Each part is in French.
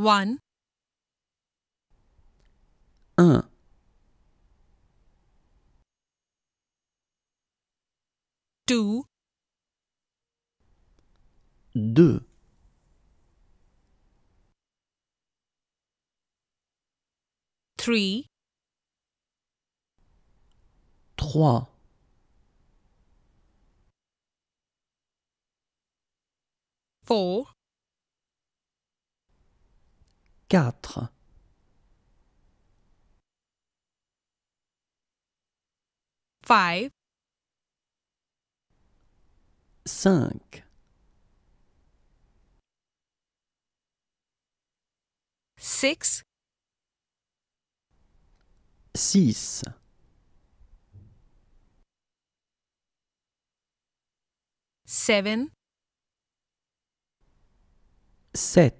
1 Un. Uh. 2 Deux. 3 Trois. 4 4. 5 5. 6. 6. 7. 7.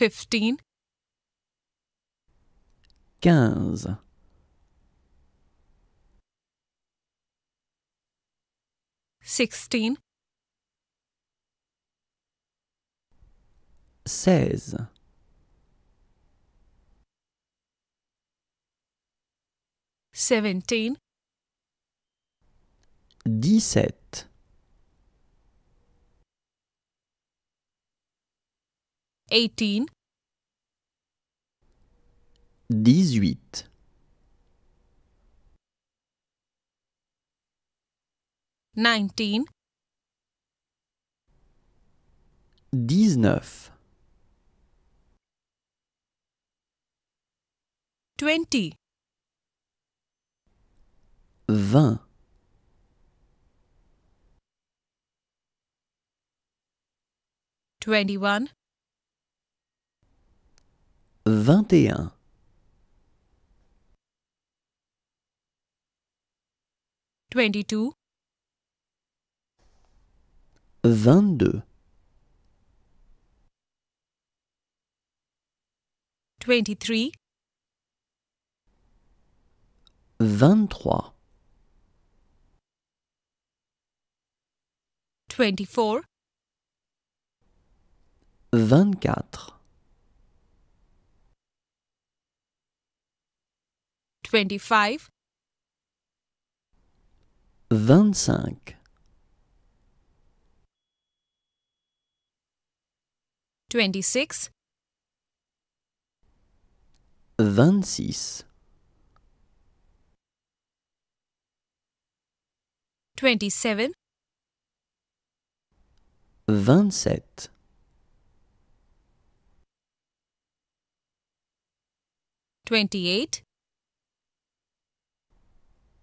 15 15 16 16 17 17 18 dix-huit, nineteen, dix-neuf, twenty, vingt, twenty-one, vingt et un. Twenty-two. Vingt-deux. Vingt-trois. Vingt-quatre. 25 25 26 26 27 27 28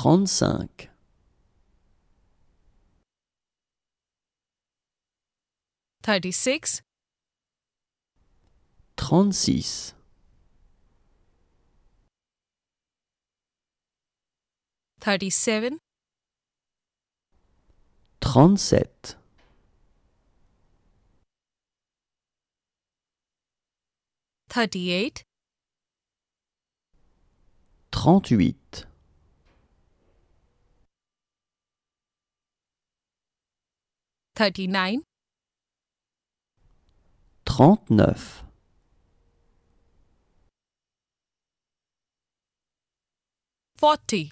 trente-cinq. Thirty-six. Trente-six. thirty Trente-sept. Thirty-eight. Trente-huit. 39 39 40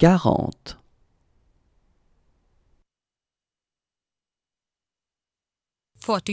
40 41 41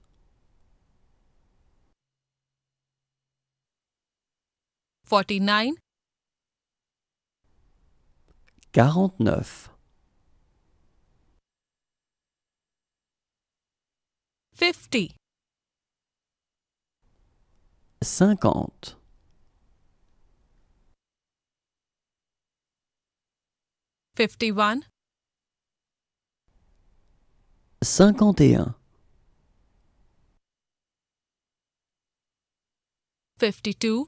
49 49 50 50 51 51 52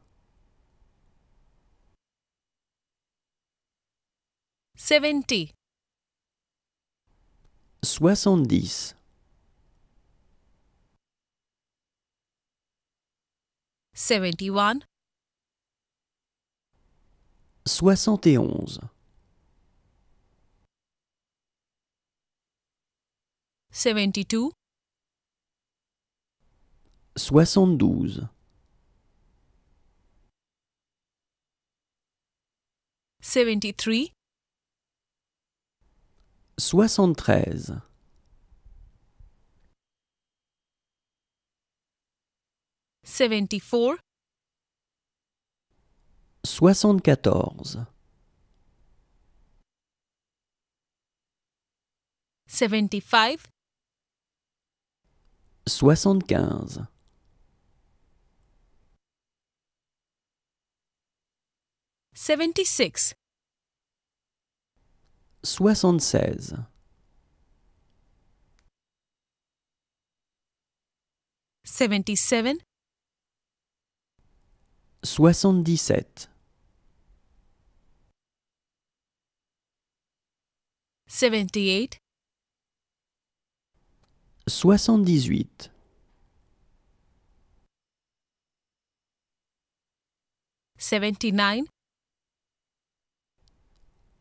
70 70 71 71 72 72 73 73 74 74 75 75 76 76 77 77 78 78 79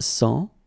100